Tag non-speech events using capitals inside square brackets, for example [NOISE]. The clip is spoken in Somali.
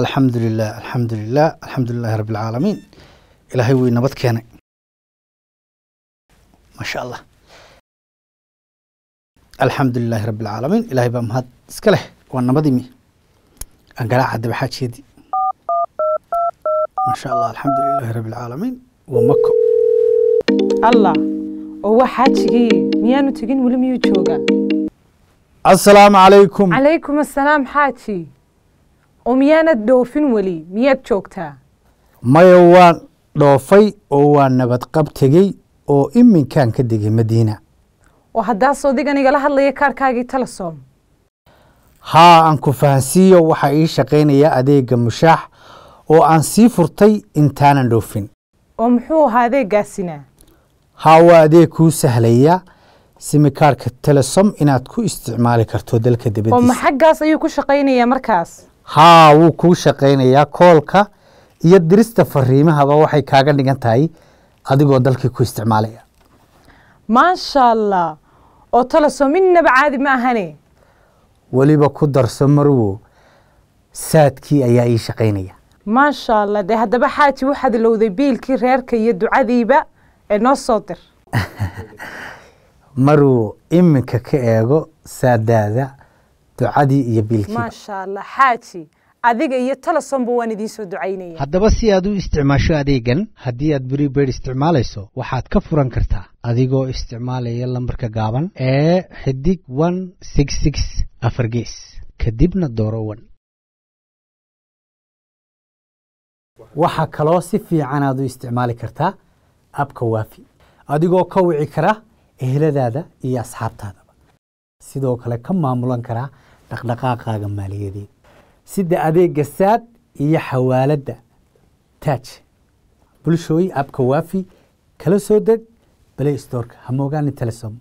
alxamdulilah alxamdulilah alxamdulilahi rabbi alcaalamiin ilaahay way nabad keenay maasha allah alxamdulilaahi rabbi alcaalamiin ilaahay baa mahad iska leh waa nabad imi aan garaaca dabaxaajeedi maasha allah alxamdulilaahi rabbi alcaalamiin waa mako allah oo waa xaajigii miyaanu tegin weli miyuu joogaa asalaamu calaykum calaykum asalaam xaaji oo miyaanad dhoofin weli miyaad joogtaa maya waan dhoofay oo waan nabadqab qab tegey oo iminkaan ka degay madiina oo haddaasoo odigan igala hadlaya kaarkaagii telesom haa aan ku fahansiiyo waxaa ii shaqaynayaa adeega mushaax oo aan sii furtay intaanan dhoofin oo muxuu ahaa adeeggaasina haa waa adeeg kuu sahlaya simikaarhka telesom inaad ku isticmaali karto dalka dabadiisa oo maxaggaas ayuu ku shaqaynayaa markaas haa wuu kuu shaqaynayaa koolka iyo dirista fariimahaba waxay kaaga dhigan tahay adigoo dalkii ku isticmaalaya maasha allah oo talaso midnaba caadi ma ahane weliba ku darso marwo saadkii ayaa ii shaqaynaya maasha allah dee haddaba xaaji waxaad ilowday biilkii reerka iyo ducadiiba ee noo soo dir [LAUGHS] marwo iminka ka eego saadaada ducadii iyo biilkii xaaji adiga iyo talosonba waan idiin soo ducaynaya haddaba si aad u isticmaasho adeegan haddii aad bribeid isticmaalayso waxaad ka furan kartaa adigoo isticmaalaya lambarka gaaban ee xidig one six six kadibna dooro wan waxaa kaloo si fiican aad u isticmaali kartaa abka waafi adigoo ka wici kara eheladaada iyo asxaabtaada sidoo kale ka maamulan karaa dhaqdhaqaaqaaga maaliyadeed sida adeega saad iyo xawaaladda taaj bulshooyi abka waafi kala soo deg balay ha hamoogaani telesom